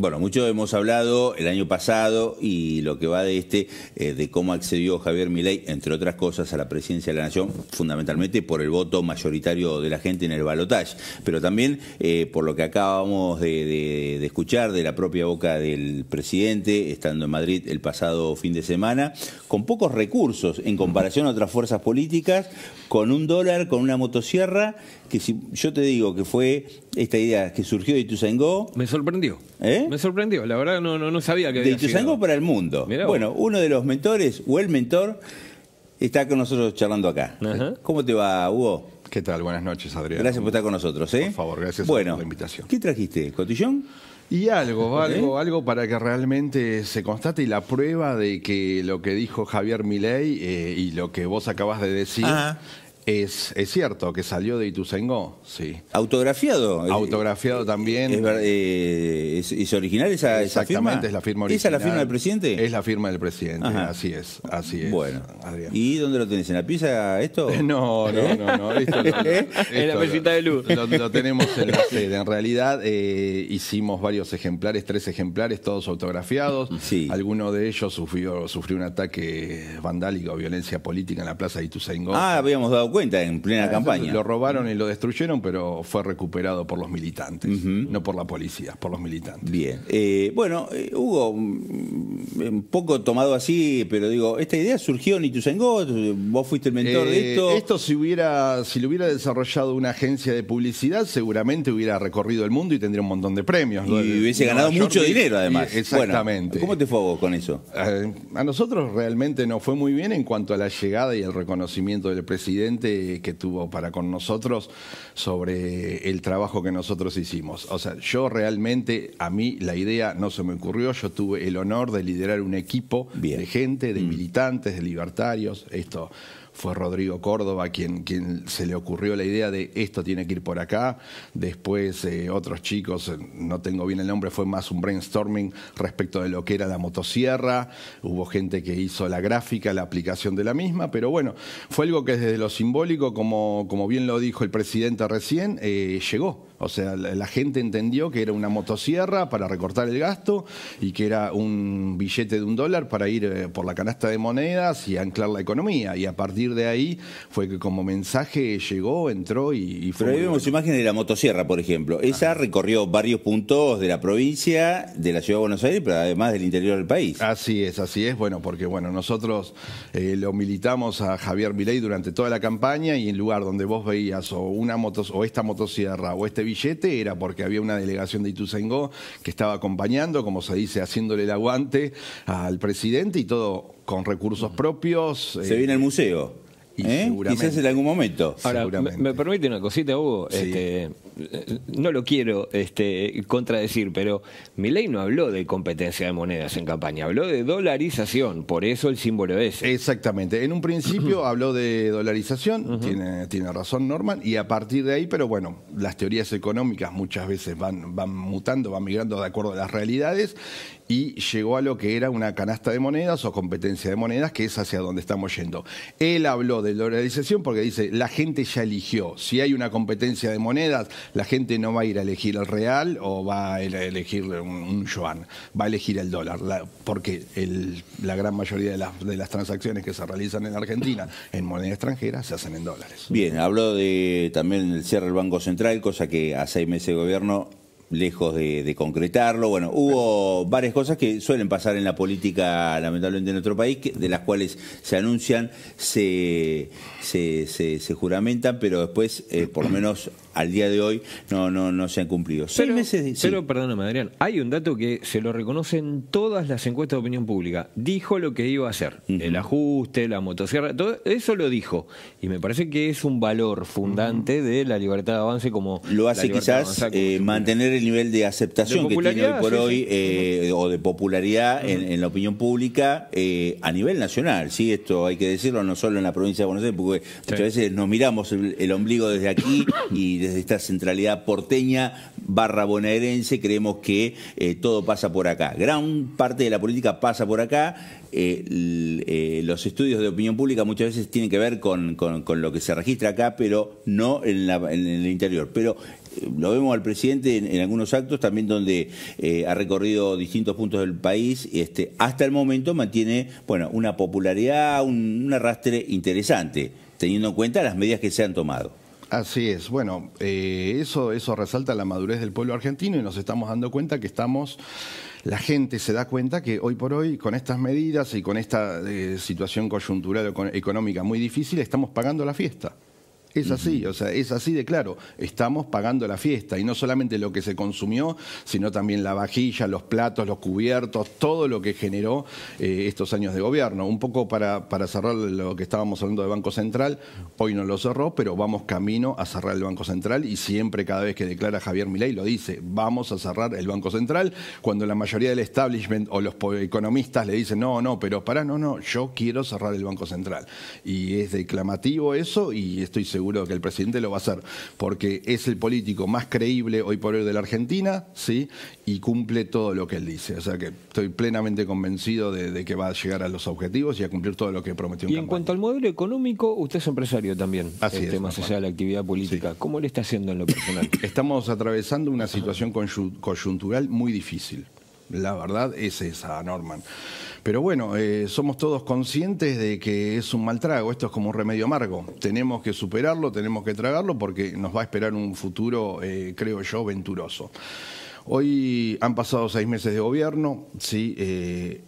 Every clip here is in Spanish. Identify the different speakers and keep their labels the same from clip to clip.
Speaker 1: Bueno, mucho hemos hablado el año pasado y lo que va de este, eh, de cómo accedió Javier Milei, entre otras cosas, a la presidencia de la Nación, fundamentalmente por el voto mayoritario de la gente en el balotaje, pero también eh, por lo que acabamos de, de, escuchar de la propia boca del presidente, estando en Madrid el pasado fin de semana, con pocos recursos en comparación a otras fuerzas políticas, con un dólar, con una motosierra, que si yo te digo que fue esta idea que surgió de Ituzaingó. Me sorprendió. ¿Eh?
Speaker 2: Me sorprendió. La verdad no, no, sabía que De Ituzaingó
Speaker 1: para el mundo. bueno, uno de los mentores o el mentor está con nosotros charlando acá. ¿Cómo te va, Hugo? ¿Qué tal? Buenas noches, Adrián. Gracias por estar con nosotros. ¿eh? Por favor, gracias por la invitación. ¿Qué trajiste? ¿Cotillón? Y algo, algo, algo
Speaker 3: para que realmente se constate Y la prueba de que lo que dijo Javier Milei eh, y lo que vos acabas de decir ah. Es, cierto que salió de Ituzaingó, sí.
Speaker 1: Autografiado. Eh, Autografiado también. ¿Es, eh, original esa, firma? Exactamente, es la firma original. ¿Esa es la firma del presidente? Es la firma del presidente, así es, así es. Bueno, Adrián. ¿y dónde lo tenés? ¿En la pieza esto? No,
Speaker 3: no, no, no. ¿Eh? en la mesita
Speaker 2: de luz. Lo,
Speaker 3: tenemos en la sede. En realidad hicimos varios ejemplares, tres ejemplares, todos autografiados. Sí. Alguno de ellos sufrió, sufrió un ataque vandálico, violencia política en la plaza de Ituzaingó. Ah, habíamos dado cuenta en plena ah, campaña. Lo robaron y lo destruyeron, pero
Speaker 1: fue recuperado por los militantes, no por la policía, por los militantes. Bien. Eh, bueno, eh, Hugo, mm, un poco tomado así, pero digo, esta idea surgió en Ituzaingó, vos fuiste el mentor de eh, esto. Esto
Speaker 3: si hubiera, si lo hubiera desarrollado una agencia de publicidad, seguramente hubiera recorrido el mundo y tendría un montón de premios. Y hubiese ganado mucho dinero además. exactamente. ¿Cómo te fue vos con eso? Eh, a nosotros realmente no fue muy bien en cuanto a la llegada y el reconocimiento del presidente que tuvo para con nosotros sobre el trabajo que nosotros hicimos. O sea, yo realmente, a mí la idea no se me ocurrió, yo tuve el honor de liderar un equipo de gente, de mm. militantes, de libertarios, esto fue Rodrigo Córdoba quien, quien se le ocurrió la idea de esto tiene que ir por acá. Después eh, otros chicos, eh, no tengo bien el nombre, fue más un brainstorming respecto de lo que era la motosierra. Hubo gente que hizo la gráfica, la aplicación de la misma, pero bueno, fue algo que desde lo simbólico, como, como bien lo dijo el presidente recién, eh, llegó. O sea, la gente entendió que era una motosierra para recortar el gasto y que era un billete de un dólar para ir por la canasta de monedas y anclar la economía. Y a partir de ahí fue que como mensaje llegó, entró y, fue... Pero ahí vemos imágenes
Speaker 1: de la motosierra, por ejemplo. Esa recorrió varios puntos de la provincia, de la Ciudad de Buenos Aires, pero además del interior del país. Así es, así es. Bueno, porque bueno, nosotros eh, lo militamos
Speaker 3: a Javier Milei durante toda la campaña y en lugar donde vos veías o una motos o esta motosierra o este billete era porque había una delegación de Ituzaingó que estaba acompañando, como se dice, haciéndole el aguante al presidente y todo con recursos propios. Se viene el
Speaker 1: museo. ¿Eh? Quizás en algún momento. Ahora, me,
Speaker 2: permite una cosita, Hugo. Este, no lo quiero este, contradecir, pero Miley no habló de competencia de monedas en campaña, habló de dolarización, por eso el símbolo es Exactamente, en un
Speaker 3: principio habló de dolarización, tiene, razón Norman, y a partir de ahí, pero bueno, las teorías económicas muchas veces van, van mutando, van migrando de acuerdo a las realidades, y llegó a lo que era una canasta de monedas o competencia de monedas, que es hacia donde estamos yendo. Él habló de dolarización porque dice, la gente ya eligió, si hay una competencia de monedas, la gente no va a ir a elegir el real o va a elegir un, Joan, yuan, va a elegir el dólar, porque la gran mayoría de las, transacciones que se realizan en Argentina en moneda extranjera se hacen en dólares.
Speaker 1: Bien, habló de también el cierre del Banco Central, cosa que a seis meses de gobierno lejos de, concretarlo. Bueno, hubo varias cosas que suelen pasar en la política, lamentablemente, en nuestro país, de las cuales se anuncian, se, se, juramentan, pero después, eh, por lo menos al día de hoy, no, no, no se han cumplido. Pero,
Speaker 2: Seis meses perdóname, Adrián, hay un dato que se lo reconocen todas las encuestas de opinión pública. Dijo lo que iba a hacer, el ajuste, la motosierra, todo eso lo dijo. Y me parece que es un valor fundante de la libertad de avance como... Lo hace quizás
Speaker 1: eh, mantener el nivel de aceptación que tiene hoy por hoy eh, o de popularidad en, la opinión pública eh, a nivel nacional, ¿sí? Esto hay que decirlo, no solo en la provincia de Buenos Aires, porque muchas veces nos miramos el ombligo desde aquí y desde esta centralidad porteña barra bonaerense, creemos que eh, todo pasa por acá. Gran parte de la política pasa por acá. Eh, eh, los estudios de opinión pública muchas veces tienen que ver con, lo que se registra acá, pero no en, en el interior. Pero lo vemos al presidente en, algunos actos también donde ha recorrido distintos puntos del país, este, hasta el momento mantiene bueno, una popularidad, un arrastre interesante, teniendo en cuenta las medidas que se han tomado.
Speaker 3: Así es. Bueno, eh, eso, eso resalta la madurez del pueblo argentino y nos estamos dando cuenta que estamos, la gente se da cuenta que hoy por hoy, con estas medidas y con esta eh, situación coyuntural económica muy difícil, estamos pagando la fiesta. Es así, o sea, es así de claro. Estamos pagando la fiesta y no solamente lo que se consumió, sino también la vajilla, los platos, los cubiertos, todo lo que generó eh, estos años de gobierno. Un poco para, para cerrar lo que estábamos hablando de Banco Central, hoy no lo cerró, pero vamos camino a cerrar el Banco Central y siempre cada vez que declara Javier Milei lo dice, vamos a cerrar el Banco Central, cuando la mayoría del establishment o los economistas le dicen, no, no, pero pará, no, no, yo quiero cerrar el Banco Central. Y es declamativo eso y estoy seguro que el presidente lo va a hacer, porque es el político más creíble hoy por hoy de la Argentina, ¿sí? Y cumple todo lo que él dice. O sea que estoy plenamente convencido de, que va a llegar a los objetivos y a cumplir todo lo que prometió. y
Speaker 2: en cuanto al modelo económico, usted es empresario también. Así es, Más allá de
Speaker 3: la actividad política. ¿Cómo le está haciendo en lo personal? Estamos atravesando una situación coyuntural muy difícil. La verdad es esa, Norman. Pero bueno, eh, somos todos conscientes de que es un mal trago, esto es como un remedio amargo. Tenemos que superarlo, tenemos que tragarlo porque nos va a esperar un futuro, eh, creo yo, venturoso. Hoy han pasado seis meses de gobierno, sí, eh,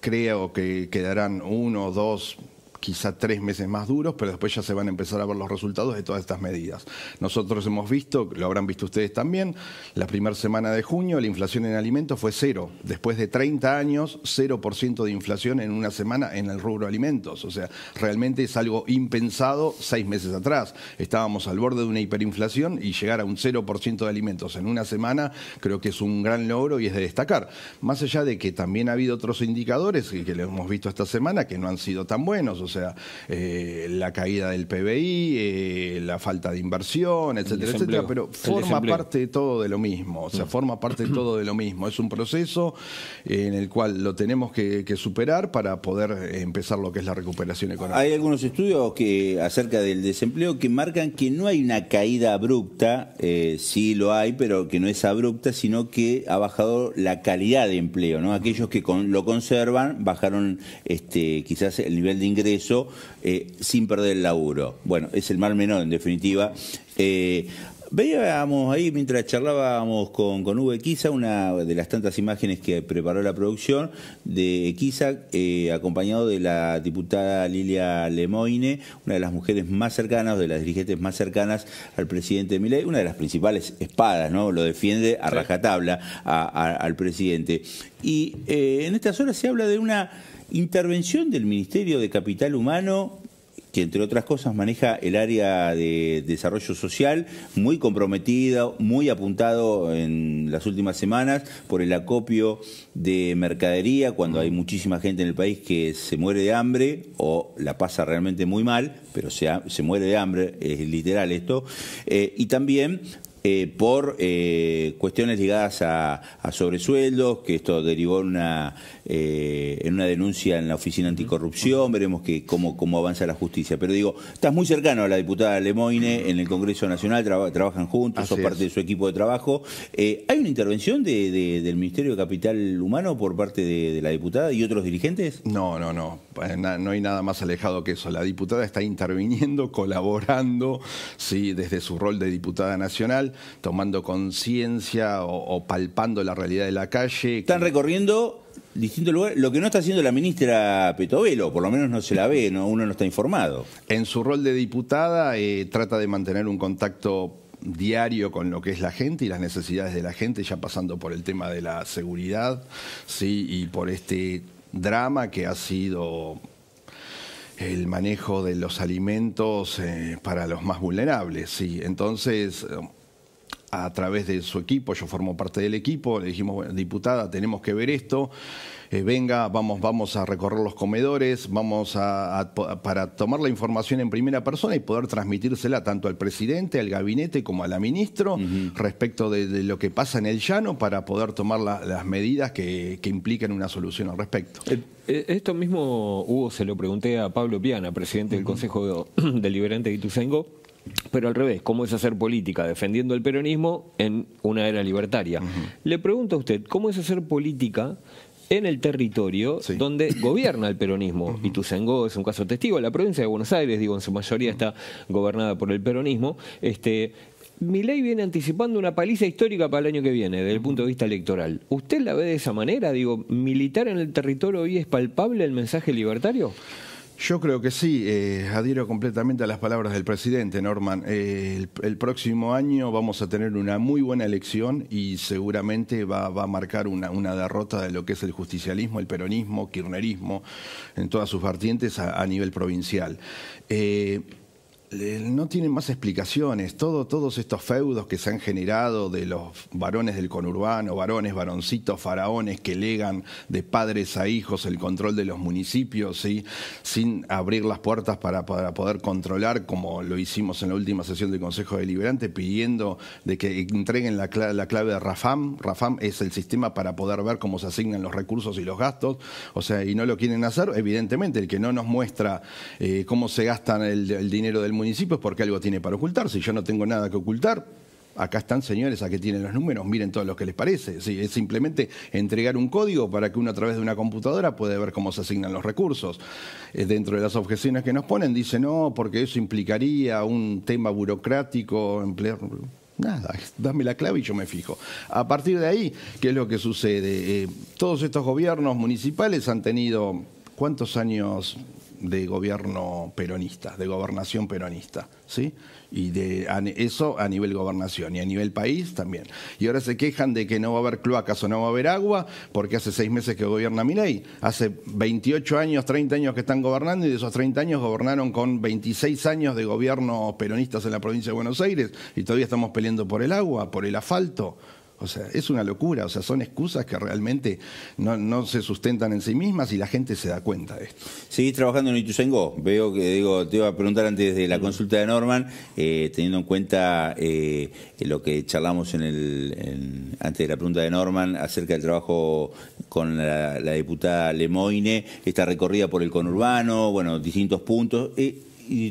Speaker 3: creo que quedarán uno, dos, quizá tres meses más duros, pero después ya se van a empezar a ver los resultados de todas estas medidas. Nosotros hemos visto, lo habrán visto ustedes también, la primera semana de junio la inflación en alimentos fue cero. Después de 30 años, 0% de inflación en una semana en el rubro alimentos. O sea, realmente es algo impensado seis meses atrás. Estábamos al borde de una hiperinflación y llegar a un 0% de alimentos en una semana creo que es un gran logro y es de destacar. Más allá de que también ha habido otros indicadores que, lo hemos visto esta semana que no han sido tan buenos. O sea, eh, la caída del PBI, eh, la falta de inversión, etcétera, etcétera, pero forma parte de todo de lo mismo, o sea, mm. forma parte de todo de lo mismo. Es un proceso eh, en el cual lo tenemos que, superar para poder empezar lo que es la recuperación económica. Hay algunos
Speaker 1: estudios que acerca del desempleo que marcan que no hay una caída abrupta, sí lo hay, pero que no es abrupta, sino que ha bajado la calidad de empleo, ¿no? Aquellos que lo conservan bajaron este, quizás el nivel de ingreso eso eh, sin perder el laburo. Bueno, es el mal menor en definitiva. Eh, veíamos ahí, mientras charlábamos con, con Uwe una de las tantas imágenes que preparó la producción de Kiza, eh, acompañado de la diputada Lilia Lemoine, una de las mujeres más cercanas, de las dirigentes más cercanas al presidente Milei, una de las principales espadas, ¿no? Lo defiende a rajatabla al presidente. Y en estas horas se habla de una Intervención del Ministerio de Capital Humano que entre otras cosas maneja el área de desarrollo social, muy comprometido, muy apuntado en las últimas semanas por el acopio de mercadería, cuando hay muchísima gente en el país que se muere de hambre o la pasa realmente muy mal, pero se, muere de hambre, es literal esto, eh, y también eh, por eh, cuestiones ligadas a, a, sobresueldos, que esto derivó en una eh, en una denuncia en la Oficina Anticorrupción, veremos que, cómo, cómo avanza la justicia. Pero digo, estás muy cercano a la diputada Lemoine en el Congreso Nacional, trabajan juntos, son parte de su equipo de trabajo. Eh, ¿Hay una intervención del Ministerio de Capital Humano por parte de, la diputada y otros dirigentes? No, no, no. Eh, no hay nada más alejado que eso. La
Speaker 3: diputada está interviniendo, colaborando, sí, desde su rol de diputada nacional,
Speaker 1: tomando conciencia o, o palpando la realidad de la calle. Están recorriendo lo que no está haciendo la ministra Petovelo, por lo menos no se la ve, no, uno no está informado. En su rol de diputada eh, trata de mantener un contacto diario
Speaker 3: con lo que es la gente y las necesidades de la gente, ya pasando por el tema de la seguridad, sí, y por este drama que ha sido el manejo de los alimentos eh, para los más vulnerables, sí. Entonces a través de su equipo, yo formo parte del equipo, le dijimos, diputada, tenemos que ver esto, eh, venga, vamos, vamos a recorrer los comedores, vamos a, para tomar la información en primera persona y poder transmitírsela tanto al presidente, al gabinete como a la ministro respecto de, lo que pasa en el llano para poder tomar las medidas que, implican una solución al respecto. Eh,
Speaker 2: eh, esto mismo, Hugo, se lo pregunté a Pablo Piana, presidente del Consejo Deliberante de Ituzaingó pero al revés, ¿cómo es hacer política defendiendo el peronismo en una era libertaria? Le pregunto a usted, ¿cómo es hacer política en el territorio donde gobierna el peronismo. Y -huh. es un caso testigo. La provincia de Buenos Aires, digo, en su mayoría está gobernada por el peronismo. Este, ley viene anticipando una paliza histórica para el año que viene, desde el punto de vista electoral. ¿Usted la ve de esa manera? Digo, ¿militar en el territorio hoy es palpable el mensaje libertario? Yo creo que sí,
Speaker 3: eh, adhiero completamente a las palabras del presidente, Norman. Eh, el, próximo año vamos a tener una muy buena elección y seguramente va, a marcar una, derrota de lo que es el justicialismo, el peronismo, kirnerismo en todas sus vertientes a, nivel provincial. Eh, no tienen más explicaciones. todos estos feudos que se han generado de los varones del conurbano, varones, varoncitos, faraones que legan de padres a hijos el control de los municipios, sin abrir las puertas para, poder controlar, como lo hicimos en la última sesión del Consejo Deliberante, pidiendo de que entreguen la clave, de Rafam. Rafam es el sistema para poder ver cómo se asignan los recursos y los gastos. O sea, y no lo quieren hacer, evidentemente, el que no nos muestra eh, cómo se gasta el, el dinero del municipios porque algo tiene para ocultar. Si yo no tengo nada que ocultar, acá están señores a que tienen los números, miren todos los que les parece. es simplemente entregar un código para que uno a través de una computadora pueda ver cómo se asignan los recursos. Eh, dentro de las objeciones que nos ponen, dice no, porque eso implicaría un tema burocrático, Nada, dame la clave y yo me fijo. A partir de ahí, ¿qué es lo que sucede? Eh, todos estos gobiernos municipales han tenido, ¿cuántos años? de gobierno peronista, de gobernación peronista, ¿sí? Y de eso a nivel gobernación y a nivel país también. Y ahora se quejan de que no va a haber cloacas o no va a haber agua porque hace seis meses que gobierna Milei, hace 28 años, 30 años que están gobernando y de esos 30 años gobernaron con 26 años de gobierno peronistas en la provincia de Buenos Aires y todavía estamos peleando por el agua, por el asfalto. O sea, es una locura. O sea, son excusas que realmente no, se sustentan en sí mismas y la gente se da cuenta de esto.
Speaker 1: ¿Seguís trabajando en Ituzaingó? Veo que, digo, te iba a preguntar antes de la consulta de Norman, eh, teniendo en cuenta eh, lo que charlamos en el, antes de la pregunta de Norman acerca del trabajo con la, diputada Lemoine, esta recorrida por el conurbano, bueno, distintos puntos. Eh,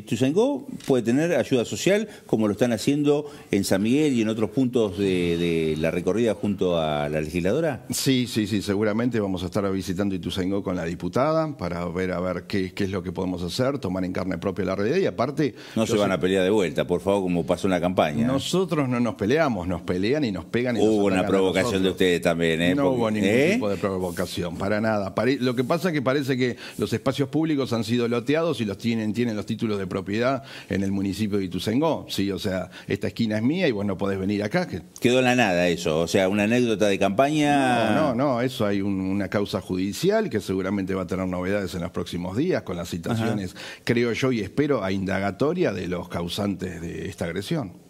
Speaker 1: Tuzangó puede tener ayuda social, como lo están haciendo en San Miguel y en otros puntos de, la recorrida junto a la legisladora? Sí, sí, sí, seguramente vamos
Speaker 3: a estar visitando Ituzaingó con la diputada para ver a ver qué, es lo que podemos hacer, tomar en carne propia la realidad y aparte... No se van a
Speaker 1: pelear de vuelta, por favor, como pasó en la campaña.
Speaker 3: Nosotros no nos peleamos, nos pelean y nos pegan. Y hubo una provocación de
Speaker 1: ustedes también, ¿eh? No hubo ningún ¿eh? tipo de provocación,
Speaker 3: para nada. Lo que pasa es que parece que los espacios públicos han sido loteados y los tienen, tienen los títulos de propiedad en el municipio de Ituzengó. Sí, o sea, esta esquina es mía y vos no podés venir
Speaker 1: acá. Quedó en la nada eso, o sea, una anécdota de campaña. No, no, eso hay una
Speaker 3: causa judicial que seguramente va a tener novedades en los próximos días con las citaciones, creo yo y espero, a indagatoria de los causantes de esta agresión.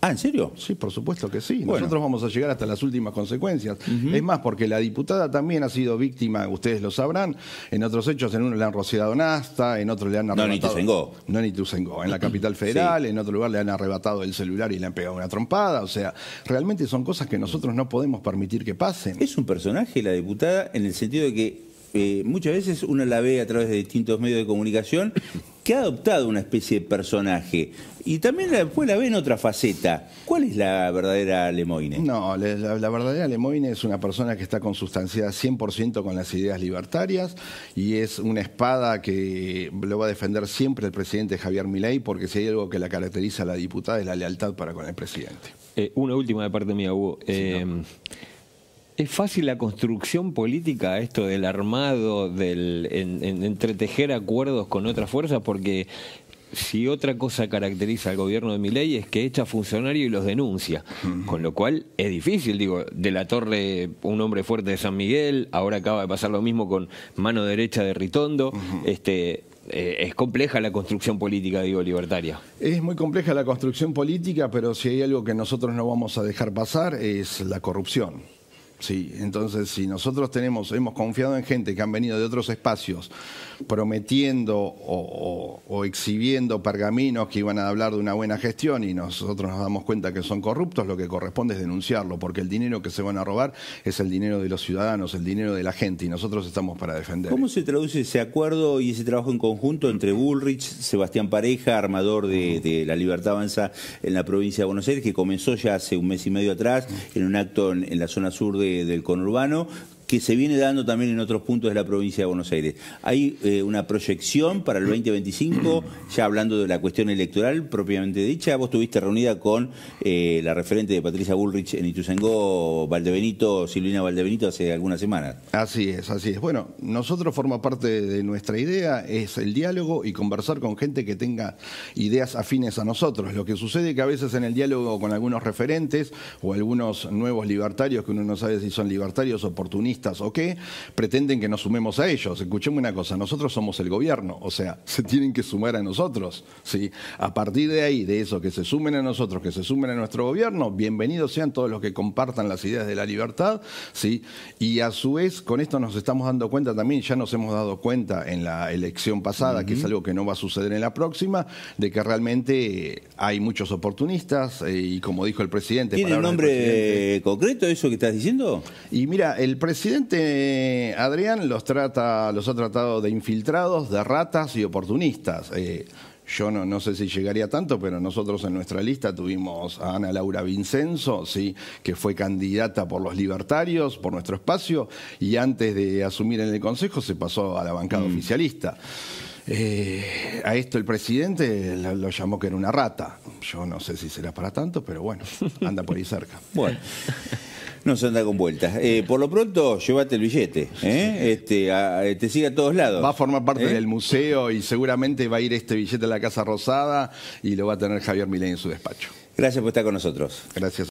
Speaker 3: Ah, ¿en serio? Sí, por supuesto que sí. Nosotros vamos a llegar hasta las últimas consecuencias. Es más, porque la diputada también ha sido víctima, ustedes lo sabrán, en otros hechos, en uno le han rociado nasta, en otro le han arrebatado... No, ni No, ni En la capital federal, en otro lugar le han arrebatado el celular y le han pegado una trompada. O
Speaker 1: sea, realmente son cosas que nosotros no podemos permitir que pasen. Es un personaje la diputada en el sentido de que muchas veces uno la ve a través de distintos medios de comunicación que ha adoptado una especie de personaje y también después la ve en otra faceta. ¿Cuál es la verdadera Lemoine?
Speaker 3: No, la, verdadera Lemoine es una persona que está consustanciada 100% con las ideas libertarias y es una espada que lo va a defender siempre el presidente Javier Milei porque si hay algo que la caracteriza a la diputada es la lealtad para con el presidente.
Speaker 2: Eh, una última de parte mía, Hugo. Eh, ¿Es fácil la construcción política, esto del armado, del en, entretejer acuerdos con otras fuerzas? Porque si otra cosa caracteriza al gobierno de ley es que echa funcionarios y los denuncia, con lo cual es difícil, digo, de la torre un hombre fuerte de San Miguel, ahora acaba de pasar lo mismo con mano derecha de Ritondo, este eh, es compleja la construcción política, digo, libertaria.
Speaker 3: Es muy compleja la construcción política, pero si hay algo que nosotros no vamos a dejar pasar es la corrupción. Sí, entonces si nosotros tenemos, hemos confiado en gente que han venido de otros espacios prometiendo o, exhibiendo pergaminos que iban a hablar de una buena gestión y nosotros nos damos cuenta que son corruptos, lo que corresponde es denunciarlo, porque el dinero que se van a robar es el dinero de los ciudadanos, el dinero de la gente y nosotros estamos para defender.
Speaker 1: ¿Cómo se traduce ese acuerdo y ese trabajo en conjunto entre Bullrich, Sebastián Pareja, armador de, La Libertad Avanza en la provincia de Buenos Aires, que comenzó ya hace un mes y medio atrás en un acto en, la zona sur del conurbano, que se viene dando también en otros puntos de la provincia de Buenos Aires. ¿Hay eh, una proyección para el 2025, ya hablando de la cuestión electoral propiamente dicha? Vos estuviste reunida con eh, la referente de Patricia Bullrich en Ituzaingó, Valdebenito, Silvina Valdebenito, hace algunas semanas.
Speaker 3: Así es, así es. Bueno, nosotros forma parte de nuestra idea, es el diálogo y conversar con gente que tenga ideas afines a nosotros. Lo que sucede es que a veces en el diálogo con algunos referentes o algunos nuevos libertarios, que uno no sabe si son libertarios, oportunistas, o qué, pretenden que nos sumemos a ellos. Escuchemos una cosa, nosotros somos el gobierno, o sea, se tienen que sumar a nosotros. ¿sí? A partir de ahí, de eso, que se sumen a nosotros, que se sumen a nuestro gobierno, bienvenidos sean todos los que compartan las ideas de la libertad. ¿sí? Y a su vez, con esto nos estamos dando cuenta también, ya nos hemos dado cuenta en la elección pasada, que es algo que no va a suceder en la próxima, de que realmente hay muchos oportunistas eh, y como dijo el presidente... ¿Tiene un nombre
Speaker 1: concreto eso que estás
Speaker 3: diciendo? Y mira, el presidente presidente Adrián los, trata, los ha tratado de infiltrados, de ratas y oportunistas. Eh, yo no, no, sé si llegaría tanto, pero nosotros en nuestra lista tuvimos a Ana Laura Vincenzo, ¿sí? que fue candidata por los libertarios, por nuestro espacio, y antes de asumir en el Consejo se pasó a la bancada mm. oficialista. Eh, a esto el presidente lo, llamó que era una rata. Yo no sé si será para tanto, pero bueno, anda
Speaker 1: por ahí cerca. bueno. No se anda con vueltas. Eh, por lo pronto, llévate el billete. ¿eh? Este, eh, te sigue a todos lados. Va a formar parte del museo y seguramente va a ir este
Speaker 3: billete a la Casa Rosada y lo va a tener Javier Milei en su despacho. Gracias por estar con nosotros. Gracias.